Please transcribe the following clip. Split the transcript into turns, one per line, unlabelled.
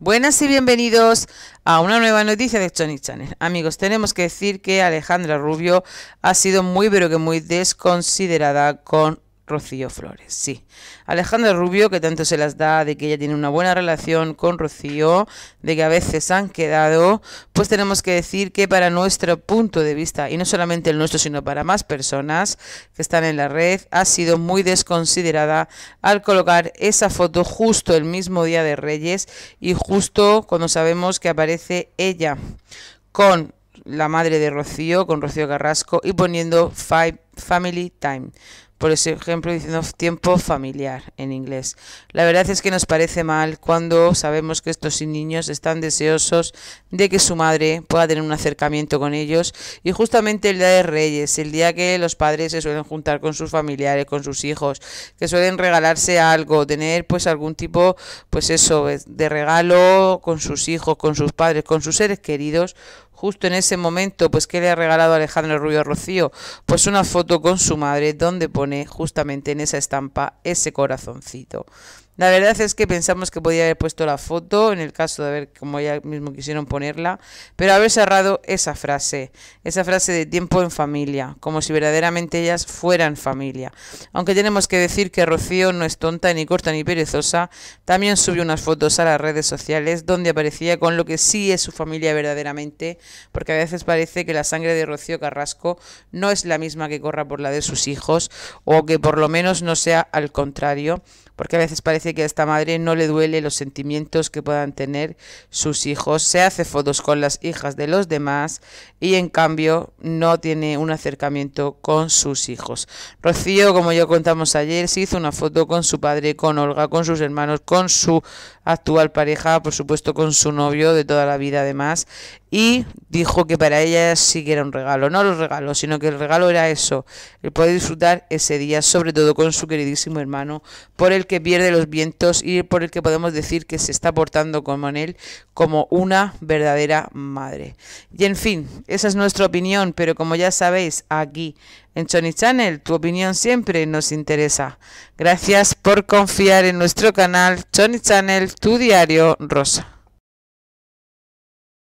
Buenas y bienvenidos a una nueva noticia de Sonic Channel. Amigos, tenemos que decir que Alejandra Rubio ha sido muy pero que muy desconsiderada con Rocío Flores, sí. Alejandra Rubio, que tanto se las da de que ella tiene una buena relación con Rocío, de que a veces han quedado, pues tenemos que decir que para nuestro punto de vista, y no solamente el nuestro, sino para más personas que están en la red, ha sido muy desconsiderada al colocar esa foto justo el mismo día de Reyes y justo cuando sabemos que aparece ella con la madre de Rocío, con Rocío Carrasco, y poniendo Five Family Time por ejemplo diciendo tiempo familiar en inglés. La verdad es que nos parece mal cuando sabemos que estos niños están deseosos de que su madre pueda tener un acercamiento con ellos y justamente el día de Reyes, el día que los padres se suelen juntar con sus familiares, con sus hijos, que suelen regalarse algo, tener pues algún tipo pues eso de regalo con sus hijos, con sus padres, con sus seres queridos, justo en ese momento, pues que le ha regalado Alejandro Rubio Rocío? Pues una foto con su madre donde pone justamente en esa estampa ese corazoncito. La verdad es que pensamos que podía haber puesto la foto, en el caso de haber, como ya mismo quisieron ponerla, pero haber cerrado esa frase, esa frase de tiempo en familia, como si verdaderamente ellas fueran familia. Aunque tenemos que decir que Rocío no es tonta, ni corta, ni perezosa, también subió unas fotos a las redes sociales donde aparecía con lo que sí es su familia verdaderamente, porque a veces parece que la sangre de Rocío Carrasco no es la misma que corra por la de sus hijos, o que por lo menos no sea al contrario, porque a veces parece que a esta madre no le duele los sentimientos que puedan tener sus hijos, se hace fotos con las hijas de los demás y en cambio no tiene un acercamiento con sus hijos. Rocío, como ya contamos ayer, se hizo una foto con su padre, con Olga, con sus hermanos, con su actual pareja, por supuesto con su novio de toda la vida además, y dijo que para ella sí que era un regalo, no los regalos, sino que el regalo era eso, el poder disfrutar ese día, sobre todo con su queridísimo hermano, por el que pierde los vientos y por el que podemos decir que se está portando con él como una verdadera madre. Y en fin, esa es nuestra opinión, pero como ya sabéis, aquí en Sony Channel, tu opinión siempre nos interesa. Gracias por confiar en nuestro canal Sony Channel, tu diario rosa.